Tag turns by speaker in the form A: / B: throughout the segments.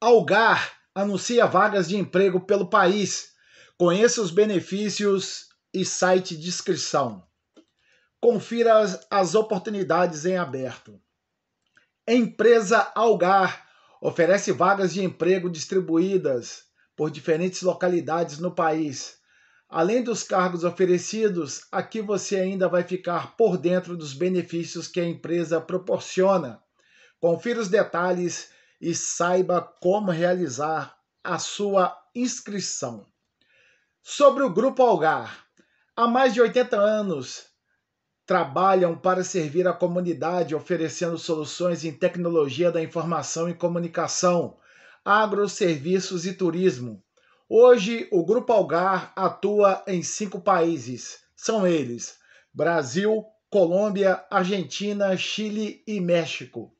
A: Algar anuncia vagas de emprego pelo país. Conheça os benefícios e site de inscrição. Confira as, as oportunidades em aberto. Empresa Algar oferece vagas de emprego distribuídas por diferentes localidades no país. Além dos cargos oferecidos, aqui você ainda vai ficar por dentro dos benefícios que a empresa proporciona. Confira os detalhes e saiba como realizar a sua inscrição. Sobre o Grupo Algar, há mais de 80 anos trabalham para servir a comunidade, oferecendo soluções em tecnologia da informação e comunicação, agroserviços e turismo. Hoje, o Grupo Algar atua em cinco países. São eles: Brasil, Colômbia, Argentina, Chile e México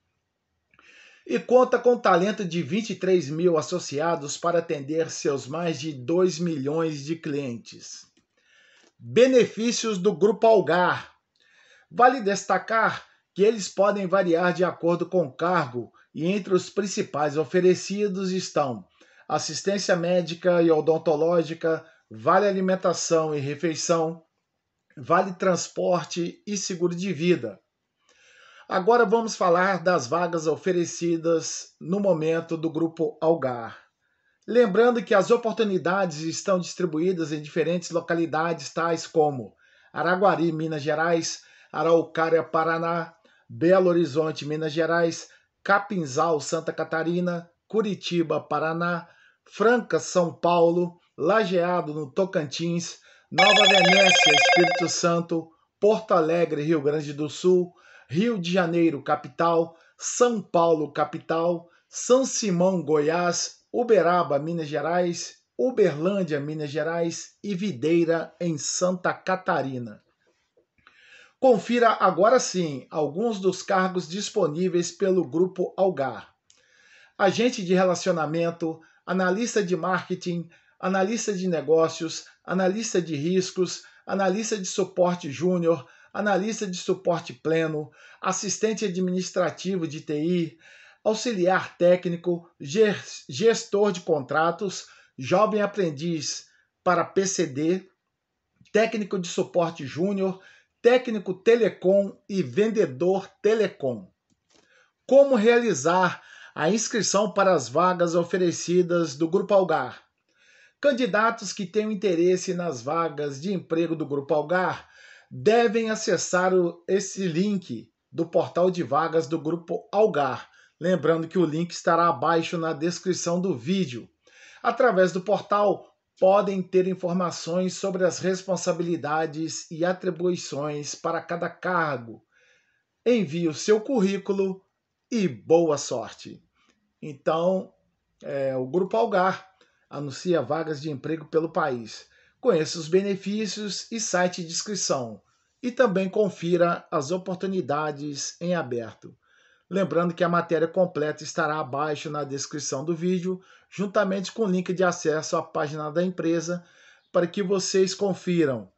A: e conta com talento de 23 mil associados para atender seus mais de 2 milhões de clientes. Benefícios do Grupo Algar. Vale destacar que eles podem variar de acordo com o cargo e entre os principais oferecidos estão assistência médica e odontológica, vale alimentação e refeição, vale transporte e seguro de vida. Agora vamos falar das vagas oferecidas no momento do Grupo Algar. Lembrando que as oportunidades estão distribuídas em diferentes localidades, tais como Araguari, Minas Gerais, Araucária, Paraná, Belo Horizonte, Minas Gerais, Capinzal, Santa Catarina, Curitiba, Paraná, Franca, São Paulo, Lajeado, no Tocantins, Nova Venécia, Espírito Santo, Porto Alegre, Rio Grande do Sul, Rio de Janeiro, capital, São Paulo, capital, São Simão, Goiás, Uberaba, Minas Gerais, Uberlândia, Minas Gerais e Videira, em Santa Catarina. Confira agora sim alguns dos cargos disponíveis pelo Grupo Algar: agente de relacionamento, analista de marketing, analista de negócios, analista de riscos, analista de suporte júnior, analista de suporte pleno, assistente administrativo de TI, auxiliar técnico, gestor de contratos, jovem aprendiz para PCD, técnico de suporte júnior, técnico telecom e vendedor telecom. Como realizar a inscrição para as vagas oferecidas do Grupo Algar? Candidatos que tenham interesse nas vagas de emprego do Grupo Algar devem acessar o, esse link do portal de vagas do grupo Algar. Lembrando que o link estará abaixo na descrição do vídeo. Através do portal, podem ter informações sobre as responsabilidades e atribuições para cada cargo. Envie o seu currículo e boa sorte! Então, é, o Grupo Algar anuncia vagas de emprego pelo país. Conheça os benefícios e site de inscrição e também confira as oportunidades em aberto. Lembrando que a matéria completa estará abaixo na descrição do vídeo, juntamente com o link de acesso à página da empresa, para que vocês confiram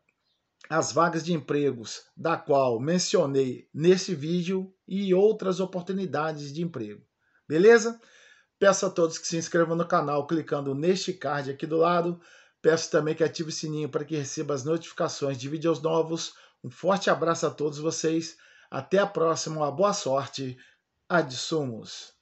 A: as vagas de empregos da qual mencionei nesse vídeo e outras oportunidades de emprego. Beleza? Peço a todos que se inscrevam no canal clicando neste card aqui do lado Peço também que ative o sininho para que receba as notificações de vídeos novos. Um forte abraço a todos vocês. Até a próxima, uma boa sorte. Adsumos.